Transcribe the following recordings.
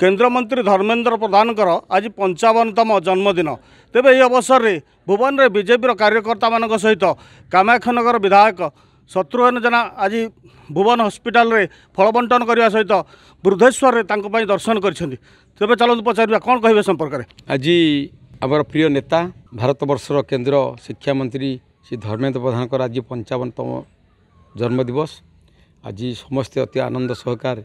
କେନ୍ଦ୍ରମନ୍ତ୍ରୀ ଧର୍ମେନ୍ଦ୍ର ପ୍ରଧାନଙ୍କର ଆଜି ପଞ୍ଚାବନତମ ଜନ୍ମଦିନ ତେବେ ଏହି ଅବସରରେ ଭୁବନରେ ବିଜେପିର କାର୍ଯ୍ୟକର୍ତ୍ତାମାନଙ୍କ ସହିତ କାମାକ୍ଷାନଗର ବିଧାୟକ ଶତ୍ରୁଘ୍ନ ଜେନା ଆଜି ଭୁବନ ହସ୍ପିଟାଲରେ ଫଳବଣ୍ଟନ କରିବା ସହିତ ବୃଦ୍ଧେଶ୍ୱରରେ ତାଙ୍କ ପାଇଁ ଦର୍ଶନ କରିଛନ୍ତି ତେବେ ଚାଲନ୍ତୁ ପଚାରିବା କ'ଣ କହିବେ ସମ୍ପର୍କରେ ଆଜି ଆମର ପ୍ରିୟ ନେତା ଭାରତବର୍ଷର କେନ୍ଦ୍ର ଶିକ୍ଷାମନ୍ତ୍ରୀ ଶ୍ରୀ ଧର୍ମେନ୍ଦ୍ର ପ୍ରଧାନଙ୍କର ଆଜି ପଞ୍ଚାବନତମ ଜନ୍ମଦିବସ ଆଜି ସମସ୍ତେ ଅତି ଆନନ୍ଦ ସହକାରେ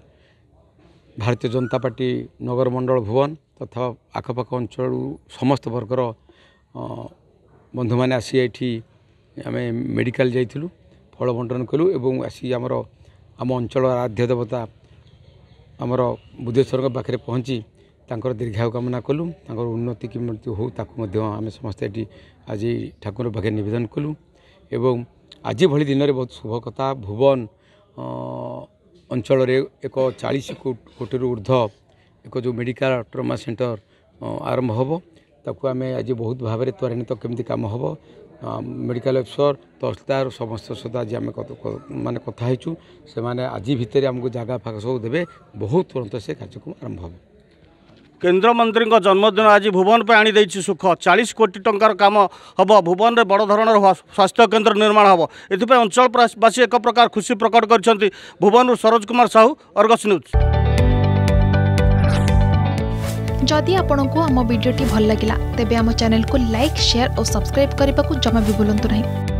ଭାରତୀୟ ଜନତା ପାର୍ଟି ନଗରମଣ୍ଡଳ ଭୁବନ ତଥା ଆଖପାଖ ଅଞ୍ଚଳରୁ ସମସ୍ତ ବର୍ଗର ବନ୍ଧୁମାନେ ଆସି ଏଠି ଆମେ ମେଡ଼ିକାଲ ଯାଇଥିଲୁ ଫଳ ବଣ୍ଟନ କଲୁ ଏବଂ ଆସି ଆମର ଆମ ଅଞ୍ଚଳର ଆରାଧ୍ୟ ଦେବତା ଆମର ବୁଦ୍ଧେଶ୍ୱରଙ୍କ ପାଖରେ ପହଞ୍ଚି ତାଙ୍କର ଦୀର୍ଘାୟୁ କାମନା କଲୁ ତାଙ୍କର ଉନ୍ନତି କେମିତି ହେଉ ତାକୁ ମଧ୍ୟ ଆମେ ସମସ୍ତେ ଏଠି ଆଜି ଠାକୁର ପାଖରେ ନିବେଦନ କଲୁ ଏବଂ ଆଜି ଭଳି ଦିନରେ ବହୁତ ଶୁଭ କଥା ଭୁବନ ଅଞ୍ଚଳରେ ଏକ ଚାଳିଶ କୋଟିରୁ ଉର୍ଦ୍ଧ୍ୱ ଏକ ଯେଉଁ ମେଡ଼ିକାଲ ଟ୍ରମା ସେଣ୍ଟର ଆରମ୍ଭ ହେବ ତାକୁ ଆମେ ଆଜି ବହୁତ ଭାବରେ ତ୍ୱରାନ୍ୱିତ କେମିତି କାମ ହେବ ମେଡ଼ିକାଲ ଅଫିସର ତହସିଲଦାର ସମସ୍ତଙ୍କ ସହିତ ଆଜି ଆମେ ମାନେ କଥା ହେଇଛୁ ସେମାନେ ଆଜି ଭିତରେ ଆମକୁ ଜାଗା ଫାଗା ସବୁ ଦେବେ ବହୁତ ତୁରନ୍ତ ସେ କାର୍ଯ୍ୟକ୍ରମ ଆରମ୍ଭ ହେବ କେନ୍ଦ୍ରମନ୍ତ୍ରୀଙ୍କ ଜନ୍ମଦିନ ଆଜି ଭୁବନ ପାଇଁ ଆଣିଦେଇଛି ସୁଖ ଚାଳିଶ କୋଟି ଟଙ୍କାର କାମ ହେବ ଭୁବନରେ ବଡ଼ ଧରଣର ସ୍ୱାସ୍ଥ୍ୟକେନ୍ଦ୍ର ନିର୍ମାଣ ହେବ ଏଥିପାଇଁ ଅଞ୍ଚଳବାସୀ ଏକ ପ୍ରକାର ଖୁସି ପ୍ରକଟ କରିଛନ୍ତି ଭୁବନରୁ ସରୋଜ କୁମାର ସାହୁ ଅର୍ଗସ ନ୍ୟୁଜ୍ ଯଦି ଆପଣଙ୍କୁ ଆମ ଭିଡ଼ିଓଟି ଭଲ ଲାଗିଲା ତେବେ ଆମ ଚ୍ୟାନେଲକୁ ଲାଇକ୍ ସେୟାର ଓ ସବସ୍କ୍ରାଇବ୍ କରିବାକୁ ଜମା ବି ଭୁଲନ୍ତୁ ନାହିଁ